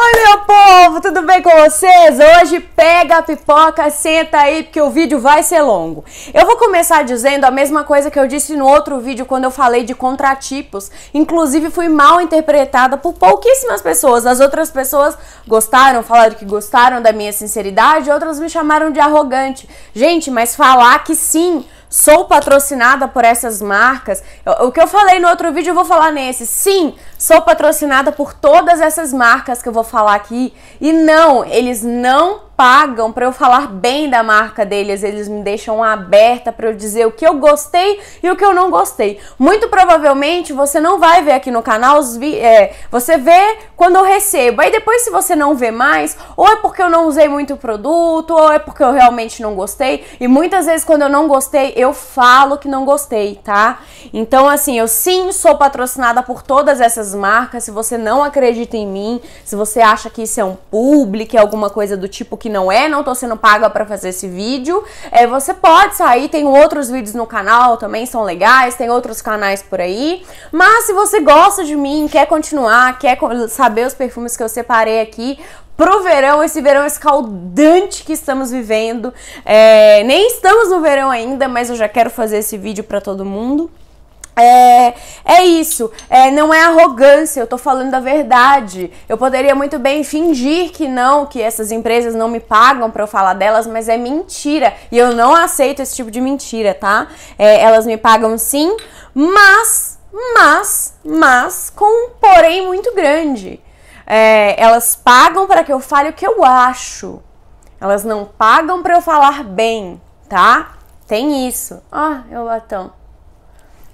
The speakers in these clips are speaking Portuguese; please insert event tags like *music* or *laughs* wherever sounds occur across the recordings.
Oi, meu povo, tudo bem com vocês? Hoje pega a pipoca, senta aí, porque o vídeo vai ser longo. Eu vou começar dizendo a mesma coisa que eu disse no outro vídeo quando eu falei de contratipos. Inclusive, fui mal interpretada por pouquíssimas pessoas. As outras pessoas gostaram, falaram que gostaram da minha sinceridade, outras me chamaram de arrogante. Gente, mas falar que sim Sou patrocinada por essas marcas. O que eu falei no outro vídeo, eu vou falar nesse. Sim, sou patrocinada por todas essas marcas que eu vou falar aqui. E não, eles não pagam para eu falar bem da marca deles, eles me deixam aberta para eu dizer o que eu gostei e o que eu não gostei. Muito provavelmente você não vai ver aqui no canal, é, você vê quando eu recebo. Aí depois, se você não vê mais, ou é porque eu não usei muito produto, ou é porque eu realmente não gostei. E muitas vezes, quando eu não gostei, eu falo que não gostei, tá? Então, assim, eu sim sou patrocinada por todas essas marcas. Se você não acredita em mim, se você acha que isso é um é alguma coisa do tipo que que não é, não tô sendo paga para fazer esse vídeo. É, você pode sair, tem outros vídeos no canal também, são legais, tem outros canais por aí. Mas se você gosta de mim, quer continuar, quer saber os perfumes que eu separei aqui, pro verão, esse verão escaldante que estamos vivendo. É, nem estamos no verão ainda, mas eu já quero fazer esse vídeo para todo mundo. É, é isso, é, não é arrogância, eu tô falando a verdade. Eu poderia muito bem fingir que não, que essas empresas não me pagam para eu falar delas, mas é mentira. E eu não aceito esse tipo de mentira, tá? É, elas me pagam sim, mas, mas, mas, com um porém muito grande. É, elas pagam para que eu fale o que eu acho. Elas não pagam para eu falar bem, tá? Tem isso. Ah, meu batom.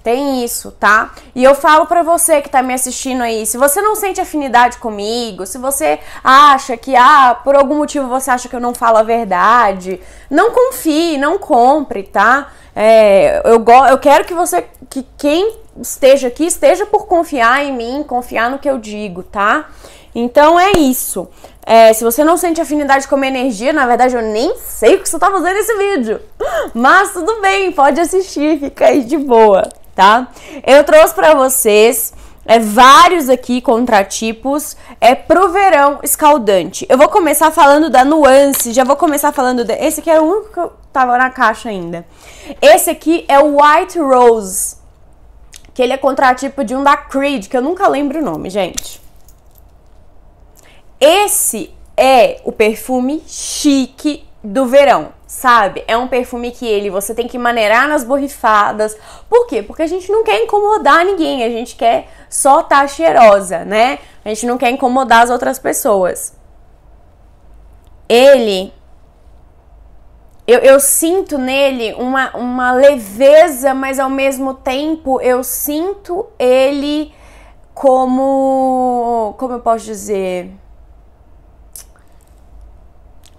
Tem isso, tá? E eu falo para você que tá me assistindo aí, se você não sente afinidade comigo, se você acha que ah, por algum motivo você acha que eu não falo a verdade, não confie, não compre, tá? É, eu, eu quero que você, que quem esteja aqui, esteja por confiar em mim, confiar no que eu digo, tá? Então é isso. É, se você não sente afinidade com a minha energia, na verdade eu nem sei o que você tá fazendo nesse vídeo. *gasps* Mas tudo bem, pode assistir, fica aí de boa tá? Eu trouxe para vocês é, vários aqui contratipos é pro verão escaldante. Eu vou começar falando da nuance, já vou começar falando de... esse aqui é o único que eu tava na caixa ainda. Esse aqui é o White Rose, que ele é contratipo de um da Creed, que eu nunca lembro o nome, gente. Esse é o perfume chique do verão sabe? É um perfume que ele você tem que maneirar nas borrifadas. Por quê? Porque a gente não quer incomodar ninguém, a gente quer só estar tá cheirosa, né? A gente não quer incomodar as outras pessoas. Ele eu, eu, sinto nele uma, uma leveza, mas ao mesmo tempo eu sinto ele como. Como eu posso dizer?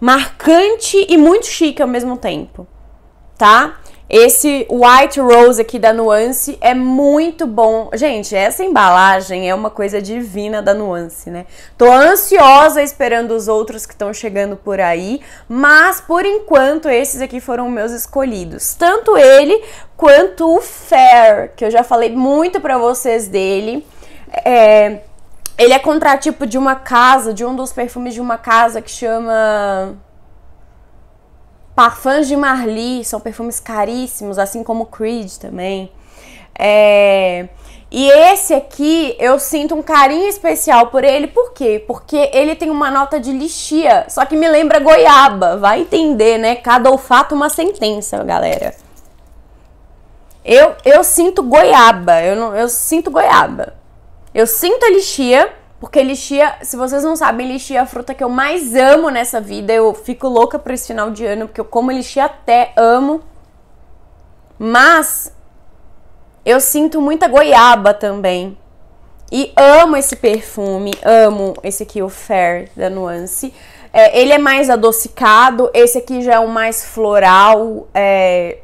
marcante e muito chique ao mesmo tempo, tá? Esse White Rose aqui da Nuance é muito bom. Gente, essa embalagem é uma coisa divina da Nuance, né? Tô ansiosa esperando os outros que estão chegando por aí, mas por enquanto esses aqui foram meus escolhidos. Tanto ele quanto o Fair, que eu já falei muito para vocês dele. É, ele é contratipo de uma casa, de um dos perfumes de uma casa que chama Parfums de Marly, são perfumes caríssimos, assim como Creed também. É... E esse aqui eu sinto um carinho especial por ele, por quê? Porque ele tem uma nota de lixia, só que me lembra goiaba, vai entender, né? Cada olfato uma sentença, galera. Eu, eu sinto goiaba, eu, não, eu sinto goiaba. Eu sinto a lixia, porque lixia, se vocês não sabem, lixia é a fruta que eu mais amo nessa vida. Eu fico louca por esse final de ano, porque eu como lixia até amo. Mas eu sinto muita goiaba também. E amo esse perfume, amo esse aqui, o Fair da Nuance. É, ele é mais adocicado, esse aqui já é um mais floral, é,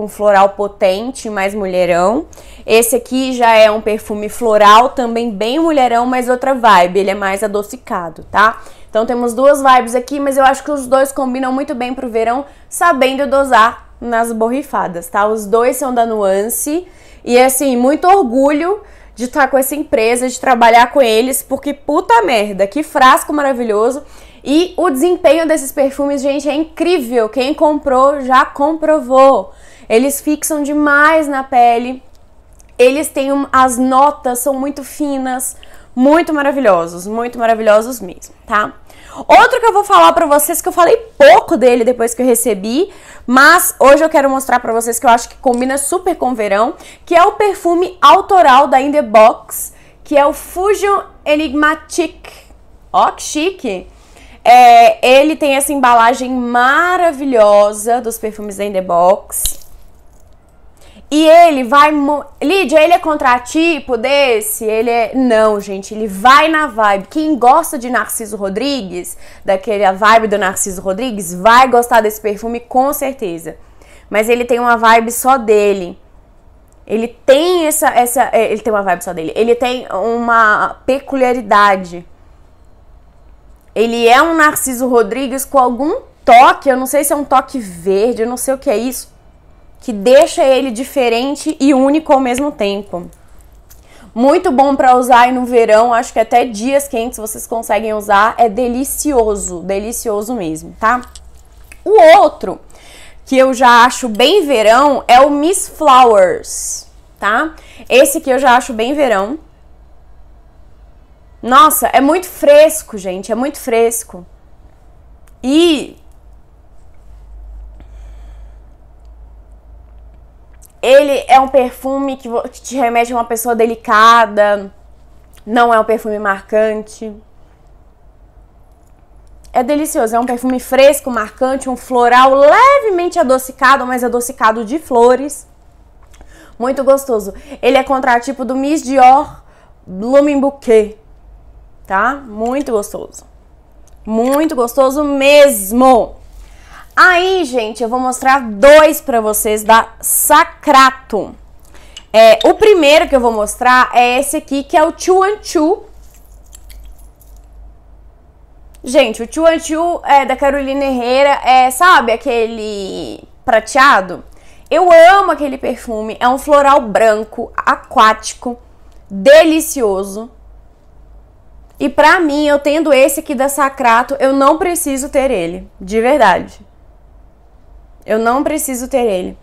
um floral potente, mais mulherão. Esse aqui já é um perfume floral, também bem mulherão, mas outra vibe, ele é mais adocicado, tá? Então temos duas vibes aqui, mas eu acho que os dois combinam muito bem pro verão, sabendo dosar nas borrifadas, tá? Os dois são da nuance e assim, muito orgulho de estar tá com essa empresa, de trabalhar com eles, porque puta merda, que frasco maravilhoso. E o desempenho desses perfumes, gente, é incrível. Quem comprou já comprovou eles fixam demais na pele. Eles têm um, as notas são muito finas, muito maravilhosos, muito maravilhosos mesmo, tá? Outro que eu vou falar para vocês que eu falei pouco dele depois que eu recebi, mas hoje eu quero mostrar para vocês que eu acho que combina super com o verão, que é o perfume autoral da In The Box, que é o Fusion Enigmatic. Ó, que chique! É, ele tem essa embalagem maravilhosa dos perfumes da In The Box. E ele vai. Lídia, ele é contratipo desse? Ele é. Não, gente, ele vai na vibe. Quem gosta de Narciso Rodrigues, daquela vibe do Narciso Rodrigues, vai gostar desse perfume com certeza. Mas ele tem uma vibe só dele. Ele tem essa. essa é, ele tem uma vibe só dele. Ele tem uma peculiaridade. Ele é um Narciso Rodrigues com algum toque. Eu não sei se é um toque verde, eu não sei o que é isso que deixa ele diferente e único ao mesmo tempo. Muito bom para usar aí no verão, acho que até dias quentes vocês conseguem usar, é delicioso, delicioso mesmo, tá? O outro que eu já acho bem verão é o Miss Flowers, tá? Esse que eu já acho bem verão. Nossa, é muito fresco, gente, é muito fresco. E Ele é um perfume que te remete a uma pessoa delicada, não é um perfume marcante. É delicioso, é um perfume fresco, marcante, um floral levemente adocicado, mas adocicado de flores. Muito gostoso. Ele é contratipo do Miss Dior Blooming Bouquet, tá? Muito gostoso. Muito gostoso mesmo. Aí, gente, eu vou mostrar dois para vocês da Sacrato. É, o primeiro que eu vou mostrar é esse aqui, que é o Chuanchu. Gente, o Chuanchu é da Carolina Herrera, é, sabe aquele prateado? Eu amo aquele perfume, é um floral branco, aquático, delicioso. E pra mim, eu tendo esse aqui da Sacrato, eu não preciso ter ele, de verdade. Eu não preciso ter ele.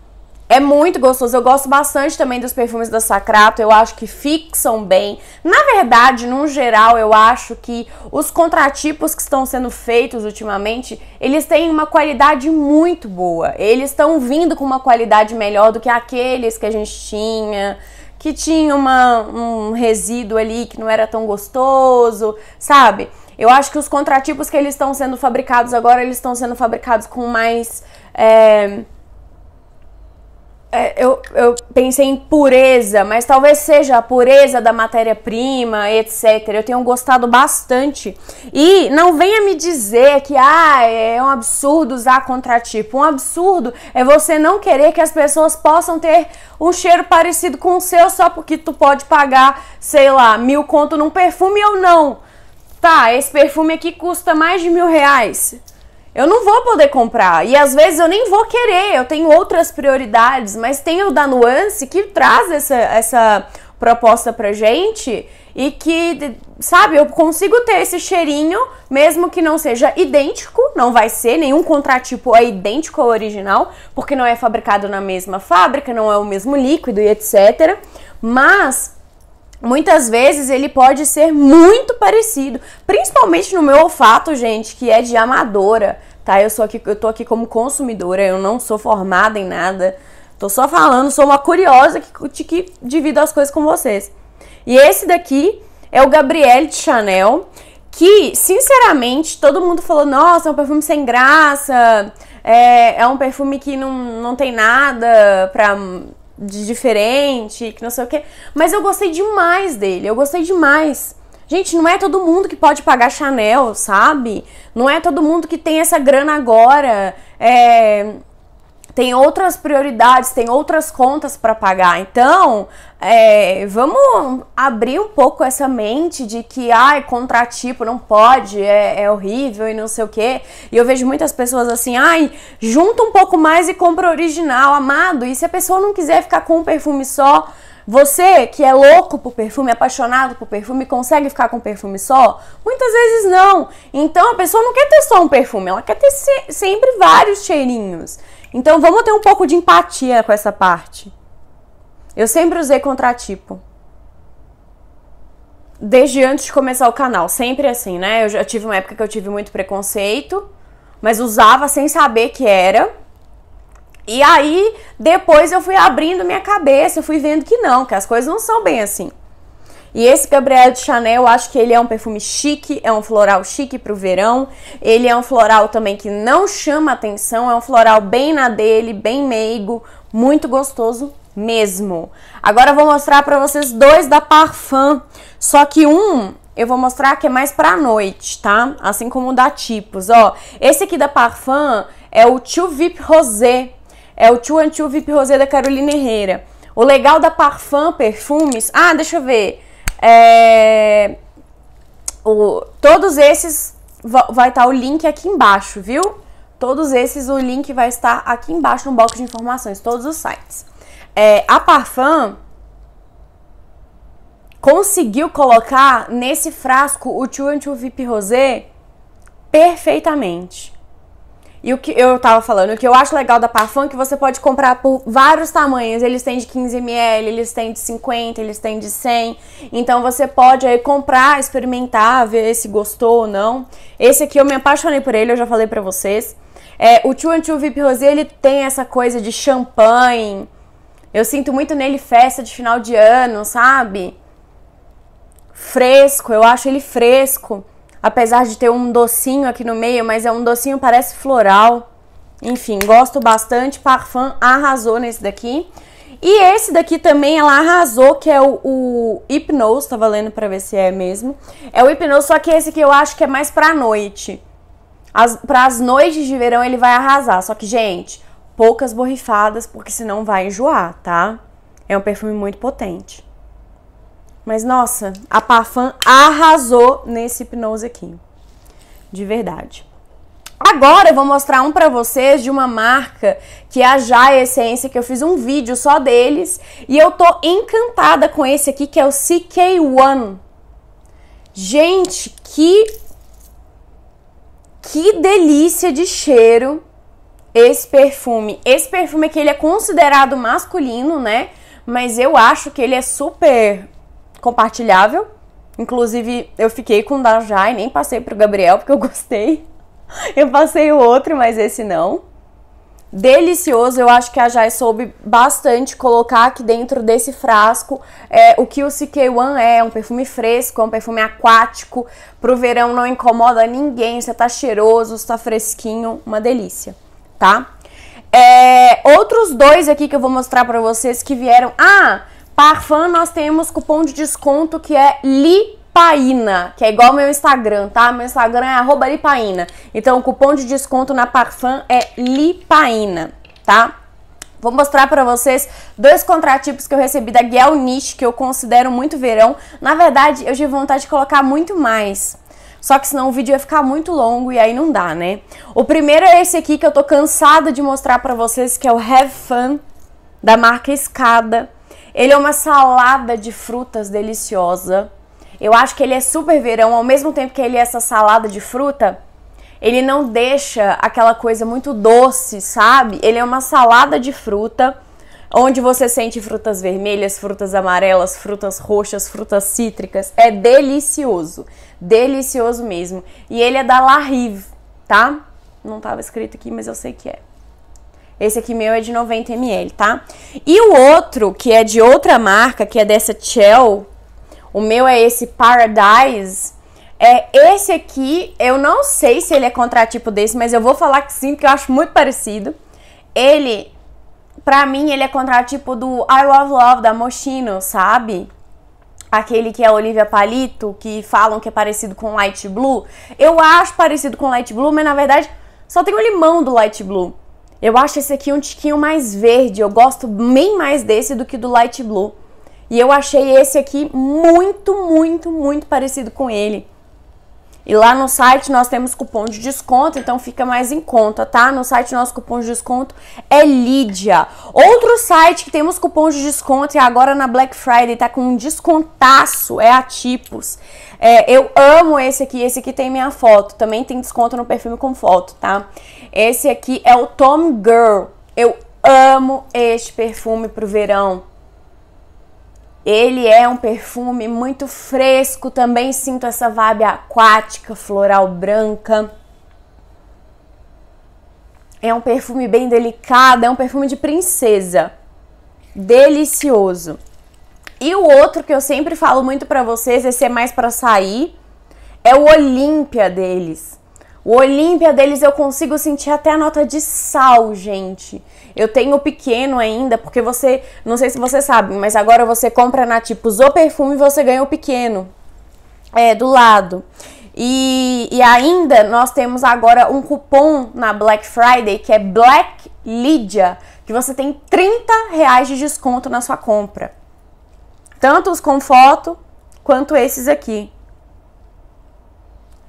É muito gostoso. Eu gosto bastante também dos perfumes da Sacrato. Eu acho que fixam bem. Na verdade, num geral, eu acho que os contratipos que estão sendo feitos ultimamente, eles têm uma qualidade muito boa. Eles estão vindo com uma qualidade melhor do que aqueles que a gente tinha que tinha uma, um resíduo ali que não era tão gostoso, sabe? Eu acho que os contratipos que eles estão sendo fabricados agora, eles estão sendo fabricados com mais. É, é, eu, eu pensei em pureza, mas talvez seja a pureza da matéria-prima, etc. Eu tenho gostado bastante. E não venha me dizer que ah, é um absurdo usar contratipo. Um absurdo é você não querer que as pessoas possam ter um cheiro parecido com o seu só porque tu pode pagar, sei lá, mil conto num perfume ou não tá, esse perfume aqui custa mais de mil reais. Eu não vou poder comprar. E às vezes eu nem vou querer, eu tenho outras prioridades, mas tem o da nuance que traz essa, essa proposta pra gente e que, sabe, eu consigo ter esse cheirinho, mesmo que não seja idêntico, não vai ser, nenhum contratipo é idêntico ao original, porque não é fabricado na mesma fábrica, não é o mesmo líquido e etc. Mas muitas vezes ele pode ser muito parecido, principalmente no meu olfato, gente, que é de amadora, tá? Eu sou aqui, eu tô aqui como consumidora, eu não sou formada em nada. Tô só falando, sou uma curiosa que, que divido as coisas com vocês. E esse daqui é o Gabrielle de Chanel, que, sinceramente, todo mundo falou: nossa, é um perfume sem graça, é, é um perfume que não, não tem nada pra de diferente, que não sei o quê. Mas eu gostei demais dele, eu gostei demais. Gente, não é todo mundo que pode pagar Chanel, sabe? Não é todo mundo que tem essa grana agora. É, tem outras prioridades, tem outras contas para pagar. Então, é, vamos abrir um pouco essa mente de que, ai, contratipo não pode, é, é horrível e não sei o quê. E eu vejo muitas pessoas assim, ai, junta um pouco mais e compra original, amado. E se a pessoa não quiser ficar com um perfume só, você que é louco por perfume, apaixonado por perfume, consegue ficar com perfume só? Muitas vezes não. Então a pessoa não quer ter só um perfume, ela quer ter se sempre vários cheirinhos. Então vamos ter um pouco de empatia com essa parte. Eu sempre usei contratipo. Desde antes de começar o canal, sempre assim, né? Eu já tive uma época que eu tive muito preconceito, mas usava sem saber que era. E aí, depois eu fui abrindo minha cabeça, eu fui vendo que não, que as coisas não são bem assim. E esse Gabriel de Chanel, eu acho que ele é um perfume chique, é um floral chique pro verão. Ele é um floral também que não chama atenção, é um floral bem na dele, bem meigo, muito gostoso mesmo. Agora eu vou mostrar para vocês dois da Parfum. Só que um eu vou mostrar que é mais pra noite, tá? Assim como o da Tipos, ó. Esse aqui da Parfum é o Tio Vip Rosé. É o Tio Antio Vip Rosé da Carolina Herrera. O legal da Parfum Perfumes... Ah, deixa eu ver. É, o, todos esses vai estar tá o link aqui embaixo, viu? Todos esses, o link vai estar aqui embaixo no bloco de informações, todos os sites. É, a Parfum conseguiu colocar nesse frasco o Chuan Vip Rosé perfeitamente. E o que eu tava falando, o que eu acho legal da Parfum é que você pode comprar por vários tamanhos. Eles têm de 15ml, eles têm de 50, eles têm de 100. Então você pode aí comprar, experimentar, ver se gostou ou não. Esse aqui eu me apaixonei por ele, eu já falei pra vocês. É, o Two VIP Rosé, ele tem essa coisa de champanhe. Eu sinto muito nele festa de final de ano, sabe? Fresco, eu acho ele fresco apesar de ter um docinho aqui no meio, mas é um docinho parece floral. Enfim, gosto bastante, Parfum arrasou nesse daqui. E esse daqui também ela arrasou, que é o, o Hypnose, tá valendo pra ver se é mesmo. É o Hypnose, só que esse aqui eu acho que é mais pra noite. As, as noites de verão ele vai arrasar, só que, gente, poucas borrifadas, porque senão vai enjoar, tá? É um perfume muito potente. Mas nossa, a Parfum arrasou nesse hipnose aqui. De verdade. Agora eu vou mostrar um para vocês de uma marca que é a Jai Essência, que eu fiz um vídeo só deles e eu tô encantada com esse aqui que é o CK1. Gente, que que delícia de cheiro esse perfume. Esse perfume aqui ele é considerado masculino, né? Mas eu acho que ele é super compartilhável. Inclusive, eu fiquei com o da Jai, nem passei pro Gabriel, porque eu gostei. *laughs* Eu passei o outro, mas esse não. Delicioso, eu acho que a Jai soube bastante colocar aqui dentro desse frasco é, o que o CK1 é, é, um perfume fresco, é um perfume aquático, pro verão não incomoda ninguém, você tá cheiroso, você tá fresquinho, uma delícia, tá? É, outros dois aqui que eu vou mostrar pra vocês que vieram... Ah, Parfum, nós temos cupom de desconto que é LIPAINA, que é igual ao meu Instagram, tá? Meu Instagram é LIPAINA. Então, o cupom de desconto na Parfum é LIPAINA, tá? Vou mostrar para vocês dois contratipos que eu recebi da Gel Niche, que eu considero muito verão. Na verdade, eu tive vontade de colocar muito mais. Só que senão o vídeo ia ficar muito longo e aí não dá, né? O primeiro é esse aqui que eu tô cansada de mostrar para vocês, que é o Have Fun da marca Escada. Ele é uma salada de frutas deliciosa. Eu acho que ele é super verão, ao mesmo tempo que ele é essa salada de fruta, ele não deixa aquela coisa muito doce, sabe? Ele é uma salada de fruta onde você sente frutas vermelhas, frutas amarelas, frutas roxas, frutas cítricas. É delicioso, delicioso mesmo. E ele é da La Rive, tá? Não estava escrito aqui, mas eu sei que é. Esse aqui meu é de 90 ml, tá? E o outro, que é de outra marca, que é dessa Shell, o meu é esse Paradise. É, esse aqui, eu não sei se ele é contratipo desse, mas eu vou falar que sim, porque eu acho muito parecido. Ele, pra mim, ele é contratipo do I Love Love, da Moschino, sabe? aquele que é a Olivia Palito, que falam que é parecido com Light Blue. Eu acho parecido com Light Blue, mas na verdade só tem o limão do Light Blue. Eu acho esse aqui um tiquinho mais verde, eu gosto bem mais desse do que do light blue. E eu achei esse aqui muito, muito, muito parecido com ele. E lá no site nós temos cupom de desconto, então fica mais em conta, tá? No site nosso cupom de desconto é Lídia. Outro site que temos cupom de desconto e é agora na Black Friday tá com um descontaço, é a Tipos. É, eu amo esse aqui, esse aqui tem minha foto, também tem desconto no perfume com foto, tá? Esse aqui é o Tom Girl. Eu amo este perfume pro verão. Ele é um perfume muito fresco, também sinto essa vibe aquática, floral branca. É um perfume bem delicado, é um perfume de princesa. Delicioso. E o outro que eu sempre falo muito para vocês, esse é mais para sair, é o Olímpia deles. O Olímpia deles eu consigo sentir até a nota de sal, gente. Eu tenho o pequeno ainda, porque você, não sei se você sabe, mas agora você compra na Tipos o perfume e você ganha o pequeno. É, do lado. E, e ainda nós temos agora um cupom na Black Friday que é Black Lydia, que você tem 30 reais de desconto na sua compra. Tanto os com foto quanto esses aqui.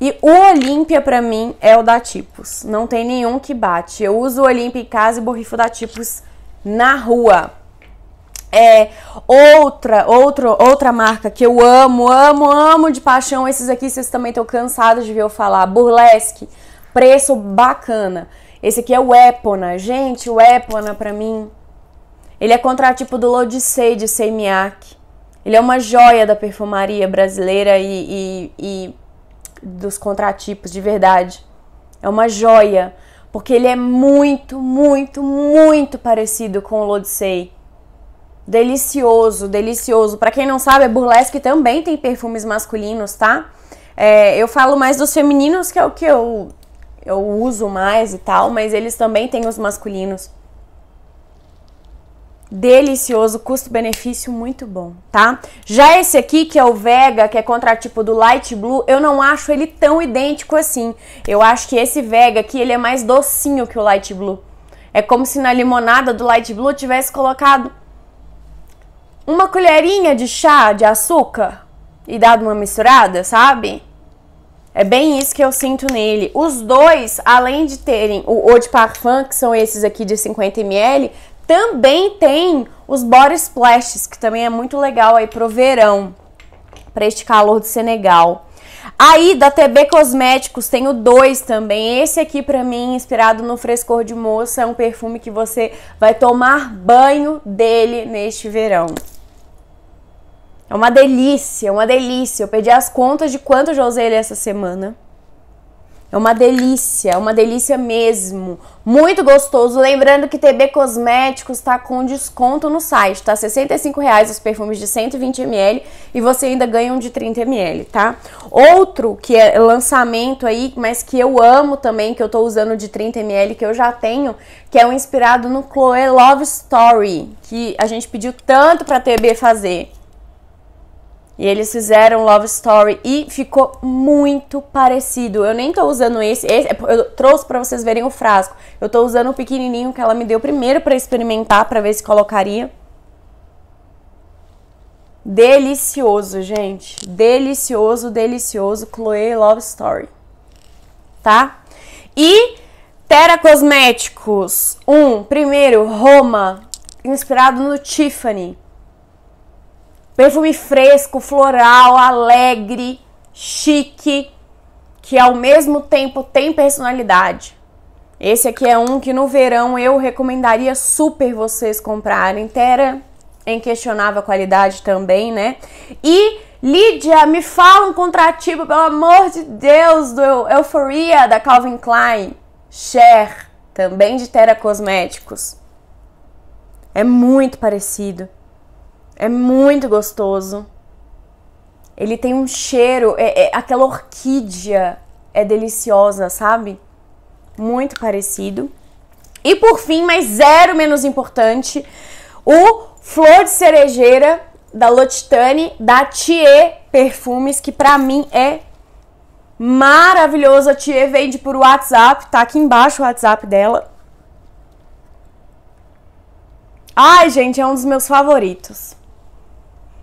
E o Olímpia para mim é o da Tipos. Não tem nenhum que bate. Eu uso o Olímpia em casa e borrifo da Tipos na rua. É outra, outra, outra marca que eu amo, amo, amo de paixão. Esses aqui vocês também estão cansados de ver eu falar. Burlesque, preço bacana. Esse aqui é o Epona. Gente, o Epona para mim, ele é contratipo do Lodicei de Semiac. Ele é uma joia da perfumaria brasileira e, e, e dos contratipos de verdade. É uma joia, porque ele é muito, muito, muito parecido com o Lodicei. Delicioso, delicioso. Para quem não sabe, a Burlesque também tem perfumes masculinos, tá? É, eu falo mais dos femininos, que é o que eu, eu uso mais e tal, mas eles também têm os masculinos. Delicioso, custo-benefício muito bom, tá? Já esse aqui, que é o Vega, que é contratipo do Light Blue, eu não acho ele tão idêntico assim. Eu acho que esse Vega aqui, ele é mais docinho que o Light Blue. É como se na limonada do Light Blue tivesse colocado uma colherinha de chá de açúcar e dado uma misturada, sabe? É bem isso que eu sinto nele. Os dois, além de terem o eau de parfum, que são esses aqui de 50ml, também tem os body splashes, que também é muito legal aí pro verão, para este calor do Senegal. Aí, da TB Cosméticos, tenho dois também. Esse aqui, pra mim, inspirado no Frescor de Moça, é um perfume que você vai tomar banho dele neste verão. É uma delícia, uma delícia. Eu perdi as contas de quanto eu já usei ele essa semana. É uma delícia, é uma delícia mesmo. Muito gostoso. Lembrando que TB Cosméticos está com desconto no site, tá? R$ 65,00 os perfumes de 120ml e você ainda ganha um de 30ml, tá? Outro que é lançamento aí, mas que eu amo também, que eu tô usando de 30ml, que eu já tenho, que é um inspirado no Chloe Love Story, que a gente pediu tanto pra TB fazer. E eles fizeram Love Story e ficou muito parecido. Eu nem tô usando esse, esse eu trouxe para vocês verem o frasco. Eu tô usando o pequenininho que ela me deu primeiro para experimentar, para ver se colocaria. Delicioso, gente. Delicioso, delicioso. Chloe Love Story. Tá? E Terra Cosméticos. Um, primeiro, Roma. Inspirado no Tiffany. Perfume fresco, floral, alegre, chique, que ao mesmo tempo tem personalidade. Esse aqui é um que no verão eu recomendaria super vocês comprarem. Tera em questionável qualidade também, né? E Lídia, me fala um contrativo pelo amor de Deus, do Euforia da Calvin Klein. Cher, também de tera Cosméticos. É muito parecido. É muito gostoso. Ele tem um cheiro, é, é, aquela orquídea é deliciosa, sabe? Muito parecido. E por fim, mas zero menos importante, o Flor de Cerejeira da L'Occitane da Thier Perfumes, que pra mim é maravilhoso. A Thier vende por WhatsApp, tá aqui embaixo o WhatsApp dela. Ai, gente, é um dos meus favoritos.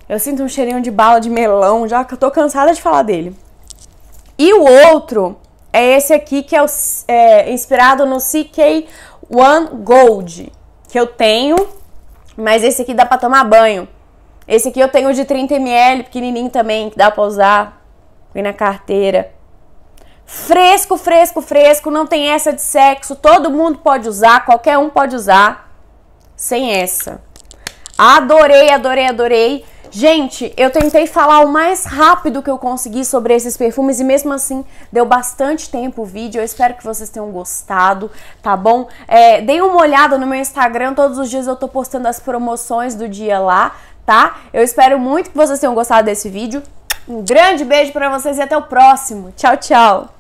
Eu sinto um cheirinho de bala de melão, já que eu tô cansada de falar dele. E o outro é esse aqui que é, o, é inspirado no CK One Gold, que eu tenho, mas esse aqui dá pra tomar banho. Esse aqui eu tenho de 30ml, pequenininho também, que dá pra usar. Põe na carteira. Fresco, fresco, fresco, não tem essa de sexo. Todo mundo pode usar, qualquer um pode usar. Sem essa. Adorei, adorei, adorei. Gente, eu tentei falar o mais rápido que eu consegui sobre esses perfumes e mesmo assim deu bastante tempo o vídeo. Eu espero que vocês tenham gostado, tá bom? É, deem uma olhada no meu Instagram, todos os dias eu tô postando as promoções do dia lá, tá? Eu espero muito que vocês tenham gostado desse vídeo. Um grande beijo para vocês e até o próximo. Tchau, tchau!